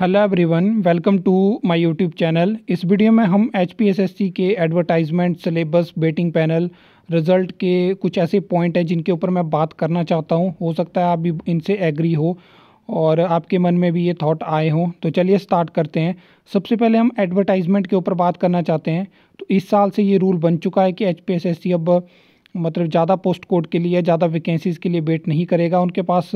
hello everyone welcome to my YouTube channel इस video में हम एच के advertisement syllabus waiting panel result के कुछ ऐसे पॉइंट हैं जिनके ऊपर मैं बात करना चाहता हूं हो सकता है आप भी इनसे एग्री हो और आपके मन में भी ये थॉट आए हों तो चलिए स्टार्ट करते हैं सबसे पहले हम एडवर्टाइजमेंट के ऊपर बात करना चाहते हैं तो इस साल से ये रूल बन चुका है कि एच अब मतलब ज़्यादा पोस्ट कोड के लिए ज़्यादा वैकेंसीज़ के लिए वेट नहीं करेगा उनके पास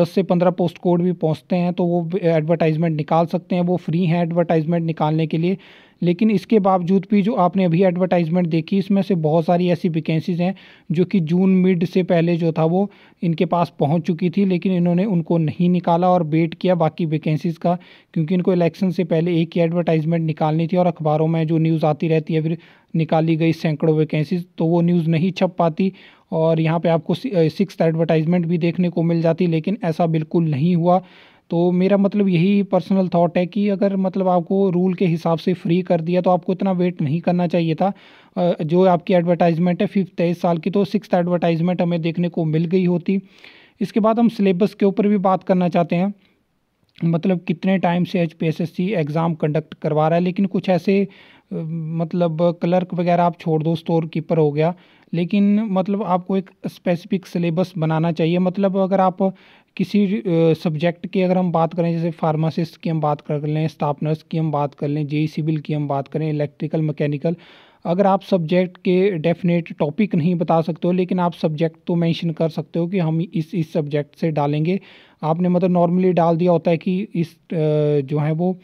10 से 15 पोस्ट कोड भी पहुँचते हैं तो वो एडवर्टाइजमेंट निकाल सकते हैं वो फ्री हैं एडवर्टाइजमेंट निकालने के लिए लेकिन इसके बावजूद भी जो आपने अभी एडवर्टाइजमेंट देखी इसमें से बहुत सारी ऐसी वैकेंसीज हैं जो कि जून मिड से पहले जो था वो इनके पास पहुंच चुकी थी लेकिन इन्होंने उनको नहीं निकाला और वेट किया बाकी वैकेंसीज़ का क्योंकि इनको इलेक्शन से पहले एक ही एडवर्टाइजमेंट निकालनी थी और अखबारों में जो न्यूज़ आती रहती है फिर निकाली गई सैकड़ों वैकेंसीज तो वो न्यूज़ नहीं छप पाती और यहाँ पे आपको सिक्स एडवर्टाइजमेंट भी देखने को मिल जाती लेकिन ऐसा बिल्कुल नहीं हुआ तो मेरा मतलब यही पर्सनल थाट है कि अगर मतलब आपको रूल के हिसाब से फ्री कर दिया तो आपको इतना वेट नहीं करना चाहिए था जो आपकी एडवर्टाइजमेंट है फिफ्थ तेईस साल की तो सिक्स एडवर्टाइजमेंट हमें देखने को मिल गई होती इसके बाद हम सिलेबस के ऊपर भी बात करना चाहते हैं मतलब कितने टाइम से H P S S C exam conduct करवा रहा है लेकिन कुछ ऐसे मतलब क्लर्क वगैरह आप छोड़ दो स्टोर कीपर हो गया लेकिन मतलब आपको एक स्पेसिफिक सिलेबस बनाना चाहिए मतलब अगर आप किसी सब्जेक्ट की अगर हम बात करें जैसे फार्मासिस्ट की हम बात कर लें स्टाफ नर्स की हम बात कर लें जे सिविल की हम बात करें इलेक्ट्रिकल मैकेनिकल अगर आप सब्जेक्ट के डेफिनेट टॉपिक नहीं बता सकते हो लेकिन आप सब्जेक्ट तो मेंशन कर सकते हो कि हम इस इस सब्जेक्ट से डालेंगे आपने मतलब नॉर्मली डाल दिया होता है कि इस जो है वो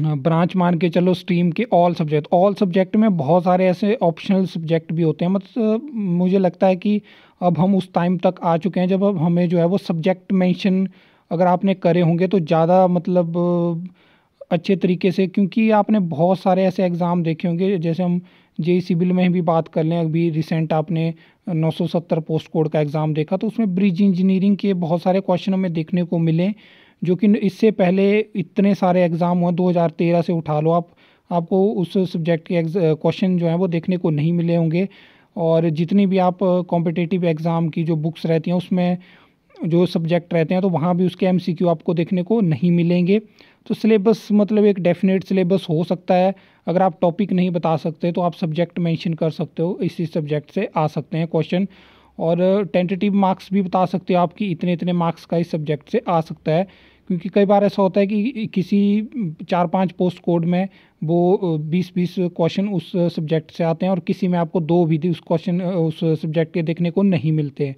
ब्रांच मान के चलो स्ट्रीम के ऑल सब्जेक्ट ऑल सब्जेक्ट में बहुत सारे ऐसे ऑप्शनल सब्जेक्ट भी होते हैं मतलब मुझे लगता है कि अब हम उस टाइम तक आ चुके हैं जब अब हमें जो है वो सब्जेक्ट मेंशन अगर आपने करे होंगे तो ज़्यादा मतलब अच्छे तरीके से क्योंकि आपने बहुत सारे ऐसे एग्ज़ाम देखे होंगे जैसे हम जे सिविल में भी बात कर लें अभी रिसेंट आपने 970 पोस्ट कोड का एग्ज़ाम देखा तो उसमें ब्रिज इंजीनियरिंग के बहुत सारे क्वेश्चन हमें देखने को मिले जो कि इससे पहले इतने सारे एग्ज़ाम हुए 2013 से उठा लो आप आपको उस सब्जेक्ट के क्वेश्चन जो हैं वो देखने को नहीं मिले होंगे और जितनी भी आप कॉम्पिटेटिव एग्ज़ाम की जो बुक्स रहती हैं उसमें जो सब्जेक्ट रहते हैं तो वहाँ भी उसके एम आपको देखने को नहीं मिलेंगे तो सिलेबस मतलब एक डेफिनेट सिलेबस हो सकता है अगर आप टॉपिक नहीं बता सकते तो आप सब्जेक्ट मेंशन कर सकते हो इसी सब्जेक्ट से आ सकते हैं क्वेश्चन और टेंटेटिव मार्क्स भी बता सकते हो आपकी इतने इतने मार्क्स का इस सब्जेक्ट से आ सकता है क्योंकि कई बार ऐसा होता है कि किसी चार पांच पोस्ट कोड में वो बीस बीस क्वेश्चन उस सब्जेक्ट से आते हैं और किसी में आपको दो भी उस क्वेश्चन उस सब्जेक्ट के देखने को नहीं मिलते हैं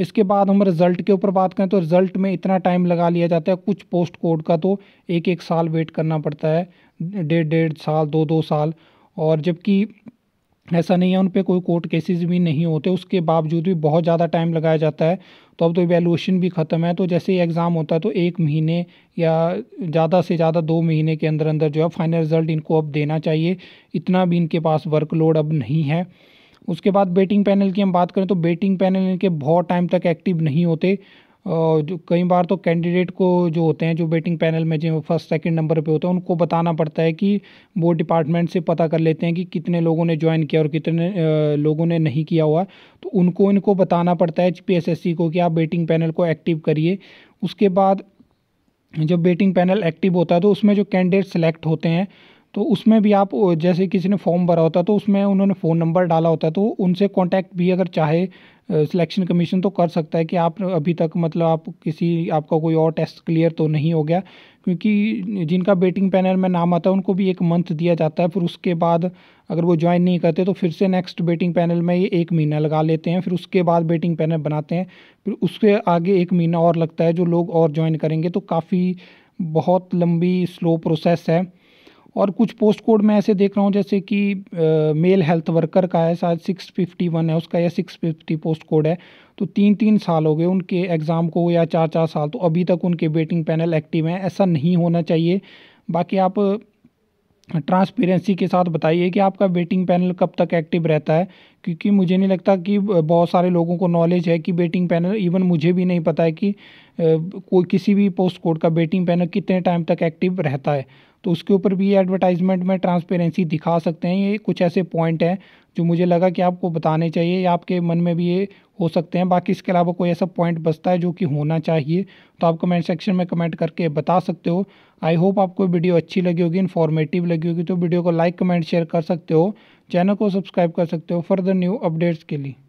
इसके बाद हम रिज़ल्ट के ऊपर बात करें तो रिज़ल्ट में इतना टाइम लगा लिया जाता है कुछ पोस्ट कोड का तो एक एक साल वेट करना पड़ता है डेढ़ डेढ़ साल दो दो साल और जबकि ऐसा नहीं है उन पर कोई कोर्ट केसेस भी नहीं होते उसके बावजूद भी बहुत ज़्यादा टाइम लगाया जाता है तो अब तो इवेलुएशन भी ख़त्म है तो जैसे ही एग्ज़ाम होता है तो एक महीने या ज़्यादा से ज़्यादा दो महीने के अंदर अंदर जो है फाइनल रिज़ल्ट इनको अब देना चाहिए इतना भी इनके पास वर्कलोड अब नहीं है उसके बाद बेटिंग पैनल की हम बात करें तो बेटिंग पैनल इनके बहुत टाइम तक एक्टिव नहीं होते जो कई बार तो कैंडिडेट को जो होते हैं जो वेटिंग पैनल में जो फर्स्ट सेकंड नंबर पे होते हैं उनको बताना पड़ता है कि वो डिपार्टमेंट से पता कर लेते हैं कि कितने लोगों ने ज्वाइन किया और कितने लोगों ने नहीं किया हुआ तो उनको इनको बताना पड़ता है पीएसएससी को कि आप वेटिंग पैनल को एक्टिव करिए उसके बाद जब वेटिंग पैनल एक्टिव होता है तो उसमें जो कैंडिडेट सेलेक्ट होते हैं तो उसमें भी आप जैसे किसी ने फॉर्म भरा होता है तो उसमें उन्होंने फ़ोन नंबर डाला होता है तो उनसे कांटेक्ट भी अगर चाहे सिलेक्शन कमीशन तो कर सकता है कि आप अभी तक मतलब आप किसी आपका कोई और टेस्ट क्लियर तो नहीं हो गया क्योंकि जिनका बेटिंग पैनल में नाम आता है उनको भी एक मंथ दिया जाता है फिर उसके बाद अगर वो ज्वाइन नहीं करते तो फिर से नेक्स्ट बेटिंग पैनल में ये एक महीना लगा लेते हैं फिर उसके बाद बेटिंग पैनल बनाते हैं फिर उसके आगे एक महीना और लगता है जो लोग और ज्वाइन करेंगे तो काफ़ी बहुत लंबी स्लो प्रोसेस है और कुछ पोस्ट कोड मैं ऐसे देख रहा हूँ जैसे कि मेल हेल्थ वर्कर का है शायद सिक्स फिफ्टी वन है उसका या सिक्स फिफ्टी पोस्ट कोड है तो तीन तीन साल हो गए उनके एग्ज़ाम को या चार चार साल तो अभी तक उनके वेटिंग पैनल एक्टिव हैं ऐसा नहीं होना चाहिए बाकी आप ट्रांसपेरेंसी के साथ बताइए कि आपका वेटिंग पैनल कब तक एक्टिव रहता है क्योंकि मुझे नहीं लगता कि बहुत सारे लोगों को नॉलेज है कि वेटिंग पैनल इवन मुझे भी नहीं पता है कि कोई किसी भी पोस्ट कोड का वेटिंग पैनल कितने टाइम तक एक्टिव रहता है तो उसके ऊपर भी एडवर्टाइजमेंट में ट्रांसपेरेंसी दिखा सकते हैं ये कुछ ऐसे पॉइंट हैं जो मुझे लगा कि आपको बताने चाहिए या आपके मन में भी ये हो सकते हैं बाकी इसके अलावा कोई ऐसा पॉइंट बचता है जो कि होना चाहिए तो आप कमेंट सेक्शन में कमेंट करके बता सकते हो आई होप आपको वीडियो अच्छी लगी होगी इन्फॉर्मेटिव लगी होगी तो वीडियो को लाइक कमेंट शेयर कर सकते हो चैनल को सब्सक्राइब कर सकते हो फर्दर न्यू अपडेट्स के लिए